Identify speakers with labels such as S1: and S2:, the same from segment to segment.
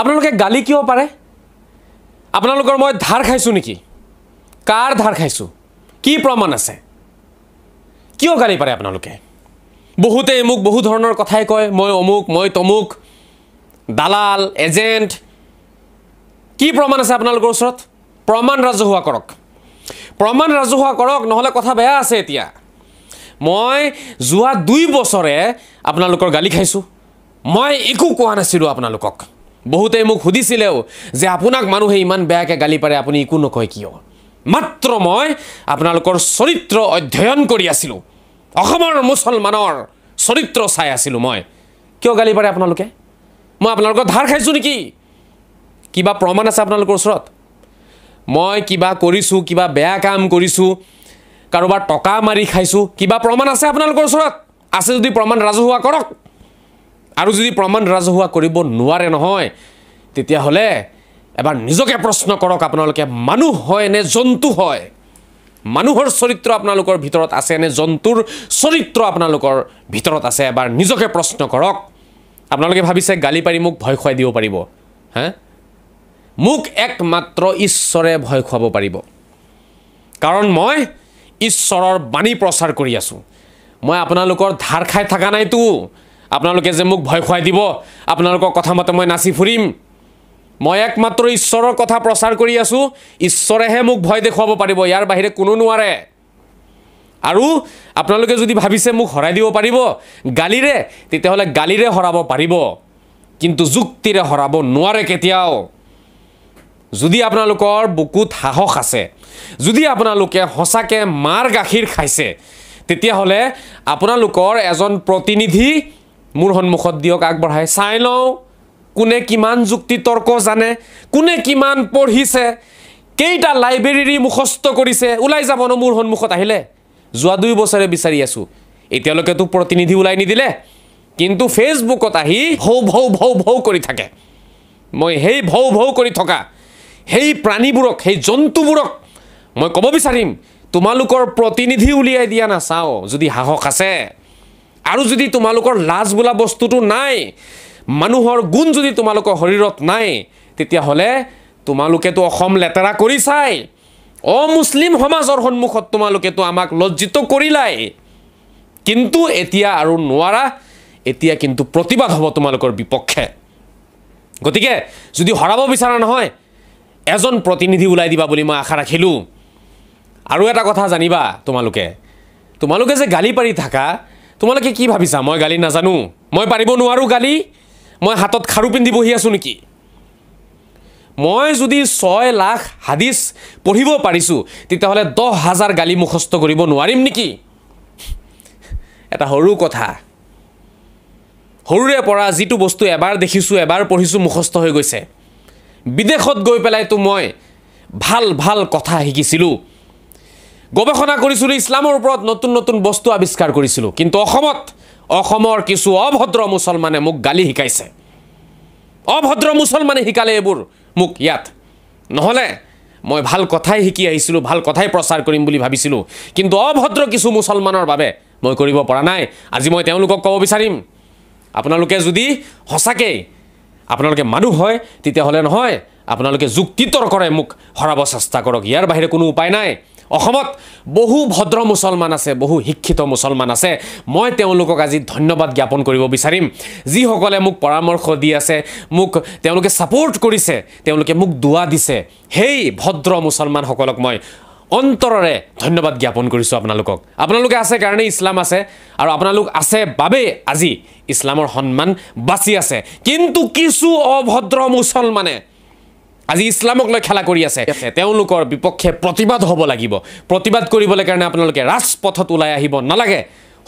S1: আপোনালোকে গালি কিয় পাৰে আপোনালোকৰ মই ধাৰ খাইছোঁ নেকি কাৰ ধাৰ খাইছোঁ কি প্ৰমাণ আছে কিয় গালি পাৰে আপোনালোকে বহুতেই মোক বহু ধৰণৰ কথাই কয় মই অমুক মই তমুক দালাল এজেণ্ট কি প্ৰমাণ আছে আপোনালোকৰ ওচৰত প্ৰমাণ ৰাজহুৱা কৰক প্ৰমাণ ৰাজহুৱা কৰক নহ'লে কথা বেয়া আছে এতিয়া মই যোৱা দুই বছৰে আপোনালোকৰ গালি খাইছোঁ মই একো কোৱা নাছিলোঁ আপোনালোকক বহুতেই মোক সুধিছিলেও যে আপোনাক মানুহে ইমান বেয়াকৈ গালি পাৰে আপুনি একো নকয় কিয় মাত্ৰ মই আপোনালোকৰ চৰিত্ৰ অধ্যয়ন কৰি আছিলোঁ অসমৰ মুছলমানৰ চৰিত্ৰ চাই আছিলোঁ মই কিয় গালি পাৰে আপোনালোকে মই আপোনালোকৰ ধাৰ খাইছোঁ নেকি কিবা প্ৰমাণ আছে আপোনালোকৰ ওচৰত মই কিবা কৰিছোঁ কিবা বেয়া কাম কৰিছোঁ কাৰোবাৰ টকা মাৰি খাইছোঁ কিবা প্ৰমাণ আছে আপোনালোকৰ ওচৰত আছে যদি প্ৰমাণ ৰাজহুৱা কৰক আৰু যদি প্ৰমাণ ৰাজহুৱা কৰিব নোৱাৰে নহয় তেতিয়াহ'লে এবাৰ নিজকে প্ৰশ্ন কৰক আপোনালোকে মানুহ হয় নে জন্তু হয় মানুহৰ চৰিত্ৰ আপোনালোকৰ ভিতৰত আছে নে জন্তুৰ চৰিত্ৰ আপোনালোকৰ ভিতৰত আছে এবাৰ নিজকে প্ৰশ্ন কৰক আপোনালোকে ভাবিছে গালি পাৰি মোক ভয় খুৱাই দিব পাৰিব হে মোক একমাত্ৰ ঈশ্বৰে ভয় খুৱাব পাৰিব কাৰণ মই ঈশ্বৰৰ বাণী প্ৰচাৰ কৰি আছোঁ মই আপোনালোকৰ ধাৰ খাই থকা নাইতো আপোনালোকে যে মোক ভয় খুৱাই দিব আপোনালোকৰ কথা মতে মই নাচি ফুৰিম মই একমাত্ৰ ঈশ্বৰৰ কথা প্ৰচাৰ কৰি আছোঁ ঈশ্বৰেহে মোক ভয় দেখুৱাব পাৰিব ইয়াৰ বাহিৰে কোনো নোৱাৰে আৰু আপোনালোকে যদি ভাবিছে মোক হৰাই দিব পাৰিব গালিৰে তেতিয়াহ'লে গালিৰে হৰাব পাৰিব কিন্তু যুক্তিৰে হৰাব নোৱাৰে কেতিয়াও যদি আপোনালোকৰ বুকুত সাহস আছে যদি আপোনালোকে সঁচাকৈ মাৰ গাখীৰ খাইছে তেতিয়াহ'লে আপোনালোকৰ এজন প্ৰতিনিধি মোৰ সন্মুখত দিয়ক আগবঢ়াই চাই লওঁ কোনে কিমান যুক্তি তৰ্ক জানে কোনে কিমান পঢ়িছে কেইটা লাইব্ৰেৰী মুখস্থ কৰিছে ওলাই যাব ন মোৰ সন্মুখত আহিলে যোৱা দুই বছৰে বিচাৰি আছোঁ এতিয়ালৈকেতো প্ৰতিনিধি ওলাই নিদিলে কিন্তু ফেচবুকত আহি ভৌ ভৌ ভৌ ভৌ কৰি থাকে মই সেই ভৌ ভৌ কৰি থকা সেই প্ৰাণীবোৰক সেই জন্তুবোৰক মই ক'ব বিচাৰিম তোমালোকৰ প্ৰতিনিধি উলিয়াই দিয়া নাচাওঁ যদি সাহস আছে আৰু যদি তোমালোকৰ লাজ বোলা বস্তুটো নাই মানুহৰ গুণ যদি তোমালোকৰ শৰীৰত নাই তেতিয়াহ'লে তোমালোকেতো অসম লেতেৰা কৰি চাই অমুছলিম সমাজৰ সন্মুখত তোমালোকেতো আমাক লজ্জিত কৰিলাই কিন্তু এতিয়া আৰু নোৱাৰা এতিয়া কিন্তু প্ৰতিবাদ হ'ব তোমালোকৰ বিপক্ষে গতিকে যদি হৰাব বিচৰা নহয় এজন প্ৰতিনিধি ওলাই দিবা বুলি মই আশা ৰাখিলোঁ আৰু এটা কথা জানিবা তোমালোকে তোমালোকে যে গালি পাৰি থাকা তোমালোকে কি ভাবিছা মই গালি নাজানো মই পাৰিব নোৱাৰোঁ গালি মই হাতত খাৰু পিন্ধি বহি আছোঁ নেকি মই যদি ছয় লাখ হাদিচ পঢ়িব পাৰিছোঁ তেতিয়াহ'লে দহ হাজাৰ গালি মুখস্থ কৰিব নোৱাৰিম নেকি এটা সৰু কথা সৰুৰে পৰা যিটো বস্তু এবাৰ দেখিছোঁ এবাৰ পঢ়িছোঁ মুখস্থ হৈ গৈছে বিদেশত গৈ পেলাইতো মই ভাল ভাল কথা শিকিছিলোঁ গৱেষণা কৰিছিলোঁ ইছলামৰ ওপৰত নতুন নতুন বস্তু আৱিষ্কাৰ কৰিছিলোঁ কিন্তু অসমত অসমৰ কিছু অভদ্ৰ মুছলমানে মোক গালি শিকাইছে অভদ্ৰ মুছলমানে শিকালে এইবোৰ মোক ইয়াত নহ'লে মই ভাল কথাই শিকি আহিছিলোঁ ভাল কথাই প্ৰচাৰ কৰিম বুলি ভাবিছিলোঁ কিন্তু অভদ্ৰ কিছু মুছলমানৰ বাবে মই কৰিব পৰা নাই আজি মই তেওঁলোকক ক'ব বিচাৰিম আপোনালোকে যদি সঁচাকেই আপোনালোকে মানুহ হয় তেতিয়াহ'লে নহয় আপোনালোকে যুক্তিতৰ্কৰে মোক হৰাব চেষ্টা কৰক ইয়াৰ বাহিৰে কোনো উপায় নাই অসমত বহু ভদ্ৰ মুছলমান আছে বহু শিক্ষিত মুছলমান আছে মই তেওঁলোকক আজি ধন্যবাদ জ্ঞাপন কৰিব বিচাৰিম যিসকলে মোক পৰামৰ্শ দি আছে মোক তেওঁলোকে ছাপৰ্ট কৰিছে তেওঁলোকে মোক দোৱা দিছে সেই ভদ্ৰ মুছলমানসকলক মই অন্তৰৰে ধন্যবাদ জ্ঞাপন কৰিছোঁ আপোনালোকক আপোনালোকে আছে কাৰণেই ইছলাম আছে আৰু আপোনালোক আছে বাবেই আজি ইছলামৰ সন্মান বাচি আছে কিন্তু কিছু অভদ্ৰ মুছলমানে আজি ইছলামক লৈ খেলা কৰি আছে তেওঁলোকৰ বিপক্ষে প্ৰতিবাদ হ'ব লাগিব প্ৰতিবাদ কৰিবলৈ কাৰণে আপোনালোকে ৰাজপথত ওলাই আহিব নালাগে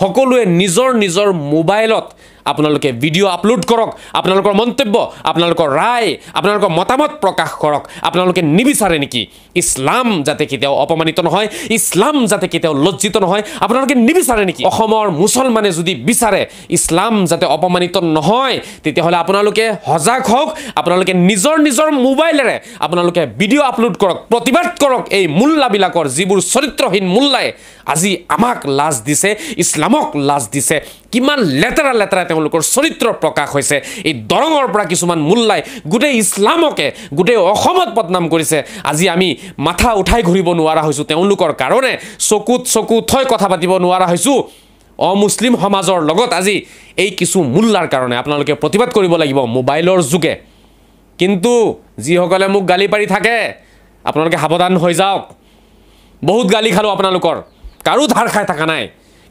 S1: সকলোৱে নিজৰ নিজৰ মোবাইলত আপোনালোকে ভিডিঅ' আপলোড কৰক আপোনালোকৰ মন্তব্য আপোনালোকৰ ৰায় আপোনালোকৰ মতামত প্ৰকাশ কৰক আপোনালোকে নিবিচাৰে নেকি ইছলাম যাতে কেতিয়াও অপমানিত নহয় ইছলাম যাতে কেতিয়াও লজ্জিত নহয় আপোনালোকে নিবিচাৰে নেকি অসমৰ মুছলমানে যদি বিচাৰে ইছলাম যাতে অপমানিত নহয় তেতিয়াহ'লে আপোনালোকে সজাগ হওক আপোনালোকে নিজৰ নিজৰ মোবাইলেৰে আপোনালোকে ভিডিঅ' আপলোড কৰক প্ৰতিবাদ কৰক এই মূল্যাবিলাকৰ যিবোৰ চৰিত্ৰহীন মূল্যাই আজি আমাক লাজ দিছে ইছলামক লাজ দিছে কিমান লেতেৰা লেতেৰা তেওঁলোকৰ চৰিত্ৰ প্ৰকাশ হৈছে এই দৰঙৰ পৰা কিছুমান মূল্যাই গোটেই ইছলামকে গোটেই অসমত বদনাম কৰিছে আজি আমি মাথা উঠাই ঘূৰিব নোৱাৰা হৈছোঁ তেওঁলোকৰ কাৰণে চকুত চকু থৈ কথা পাতিব নোৱাৰা হৈছোঁ অমুছলিম সমাজৰ লগত আজি এই কিছু মূল্যাৰ কাৰণে আপোনালোকে প্ৰতিবাদ কৰিব লাগিব মোবাইলৰ যোগে কিন্তু যিসকলে মোক গালি পাৰি থাকে আপোনালোকে সাৱধান হৈ যাওক বহুত গালি খালোঁ আপোনালোকৰ কাৰো ধাৰ খাই থকা নাই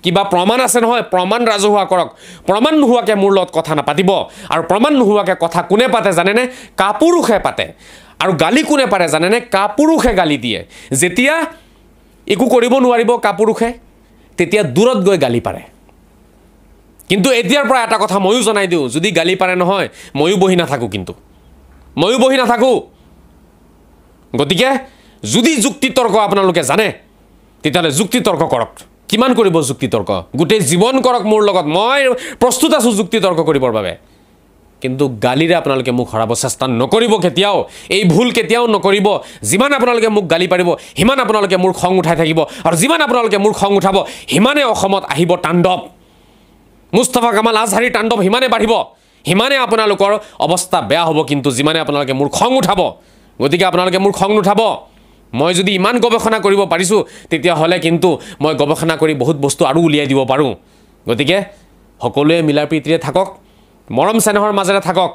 S1: কিবা প্ৰমাণ আছে নহয় প্ৰমাণ ৰাজহুৱা কৰক প্ৰমাণ নোহোৱাকৈ মোৰ লগত কথা নাপাতিব আৰু প্ৰমাণ নোহোৱাকৈ কথা কোনে পাতে জানেনে কাপুৰুষে পাতে আৰু গালি কোনে পাৰে জানেনে কাপুৰুষে গালি দিয়ে যেতিয়া একো কৰিব নোৱাৰিব কাপুৰুষে তেতিয়া দূৰত গৈ গালি পাৰে কিন্তু এতিয়াৰ পৰা এটা কথা ময়ো জনাই দিওঁ যদি গালি পাৰে নহয় ময়ো বহি নাথাকোঁ কিন্তু ময়ো বহি নাথাকোঁ গতিকে যদি যুক্তিতৰ্ক আপোনালোকে জানে তেতিয়াহ'লে যুক্তিতৰ্ক কৰক কিমান কৰিব যুক্তি তৰ্ক গোটেই জীৱন কৰক মোৰ লগত মই প্ৰস্তুত আছোঁ যুক্তি তৰ্ক কৰিবৰ বাবে কিন্তু গালিৰে আপোনালোকে মোক হৰাব চেষ্টা নকৰিব কেতিয়াও এই ভুল কেতিয়াও নকৰিব যিমান আপোনালোকে মোক গালি পাৰিব সিমান আপোনালোকে মোৰ খং উঠাই থাকিব আৰু যিমান আপোনালোকে মোৰ খং উঠাব সিমানে অসমত আহিব তাণ্ডৱ মুস্তফা কামাল আজহাৰীৰ তাণ্ডৱ সিমানে বাঢ়িব সিমানে আপোনালোকৰ অৱস্থা বেয়া হ'ব কিন্তু যিমানে আপোনালোকে মোৰ খং উঠাব গতিকে আপোনালোকে মোৰ খং নুঠাব মই যদি ইমান গৱেষণা কৰিব পাৰিছোঁ তেতিয়াহ'লে কিন্তু মই গৱেষণা কৰি বহুত বস্তু আৰু উলিয়াই দিব পাৰোঁ গতিকে সকলোৱে মিলা প্ৰীতিৰে থাকক মৰম চেনেহৰ মাজেৰে থাকক